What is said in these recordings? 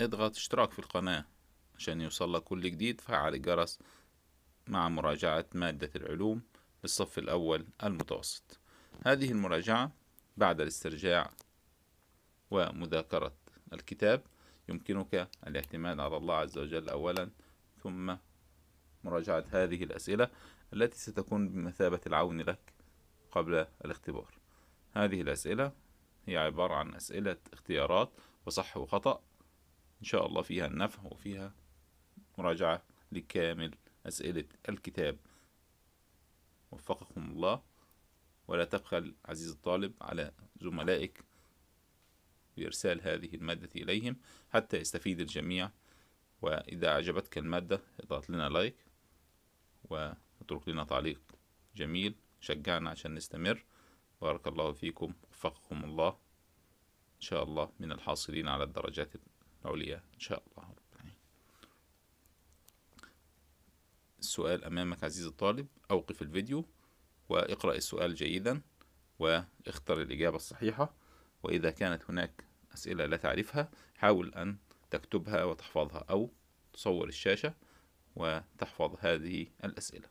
اضغط اشتراك في القناة عشان يوصلك كل جديد فعل الجرس مع مراجعة مادة العلوم للصف الأول المتوسط هذه المراجعة بعد الاسترجاع ومذاكرة الكتاب يمكنك الاعتماد على الله عز وجل أولا ثم مراجعة هذه الأسئلة التي ستكون بمثابة العون لك قبل الاختبار هذه الأسئلة هي عبارة عن أسئلة اختيارات وصح وخطأ إن شاء الله فيها النفع وفيها مراجعة لكامل أسئلة الكتاب وفقكم الله ولا تبخل عزيز الطالب على زملائك بإرسال هذه المادة إليهم حتى يستفيد الجميع وإذا أعجبتك المادة اضغط لنا لايك واترك لنا تعليق جميل شجعنا عشان نستمر بارك الله فيكم وفقكم الله إن شاء الله من الحاصلين على الدرجات عليا إن شاء الله رب العالمين يعني السؤال أمامك عزيزي الطالب أوقف الفيديو واقرأ السؤال جيدا واختر الإجابة الصحيحة وإذا كانت هناك أسئلة لا تعرفها حاول أن تكتبها وتحفظها أو تصور الشاشة وتحفظ هذه الأسئلة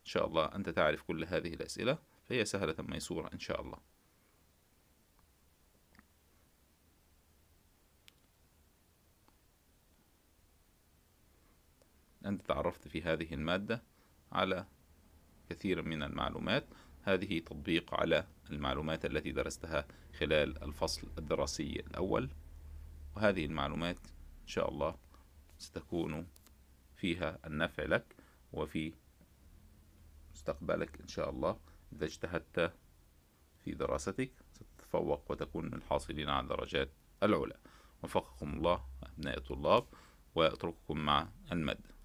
إن شاء الله أنت تعرف كل هذه الأسئلة فهي سهلة ميسورة إن شاء الله أنت تعرفت في هذه المادة على كثير من المعلومات هذه تطبيق على المعلومات التي درستها خلال الفصل الدراسي الأول وهذه المعلومات إن شاء الله ستكون فيها النفع لك وفي مستقبلك إن شاء الله إذا اجتهدت في دراستك ستتفوق وتكون من الحاصلين على الدرجات العلا وفقكم الله أبناء الطلاب وأترككم مع المادة